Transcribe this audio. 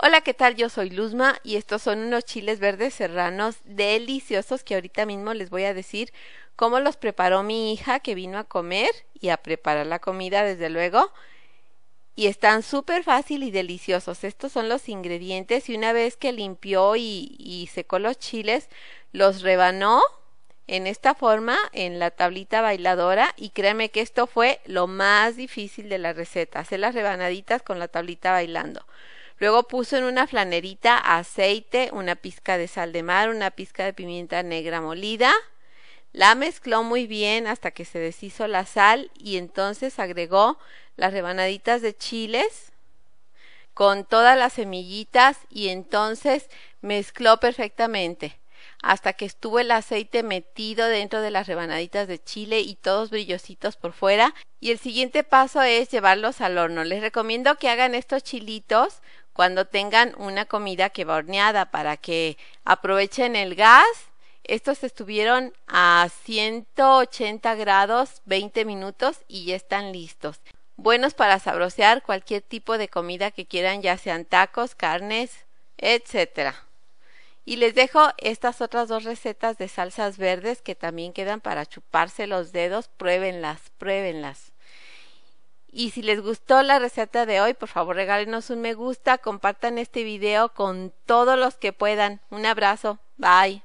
Hola, ¿qué tal? Yo soy Luzma y estos son unos chiles verdes serranos deliciosos que ahorita mismo les voy a decir cómo los preparó mi hija que vino a comer y a preparar la comida desde luego. Y están súper fácil y deliciosos. Estos son los ingredientes y una vez que limpió y, secó los chiles, los rebanó en esta forma en la tablita bailadora y créanme que esto fue lo más difícil de la receta, hacer las rebanaditas con la tablita bailando. Luego puso en una flanerita aceite, una pizca de sal de mar, una pizca de pimienta negra molida. La mezcló muy bien hasta que se deshizo la sal y entonces agregó las rebanaditas de chiles con todas las semillitas y entonces mezcló perfectamente hasta que estuvo el aceite metido dentro de las rebanaditas de chile y todos brillositos por fuera. Y el siguiente paso es llevarlos al horno. Les recomiendo que hagan estos chilitos cuando tengan una comida que va horneada para que aprovechen el gas. Estos estuvieron a 180 grados 20 minutos y ya están listos. Buenos para sabrosear cualquier tipo de comida que quieran, ya sean tacos, carnes, etc. Y les dejo estas otras dos recetas de salsas verdes que también quedan para chuparse los dedos. Pruébenlas, pruébenlas. Y si les gustó la receta de hoy, por favor regálenos un me gusta, compartan este video con todos los que puedan. Un abrazo, bye.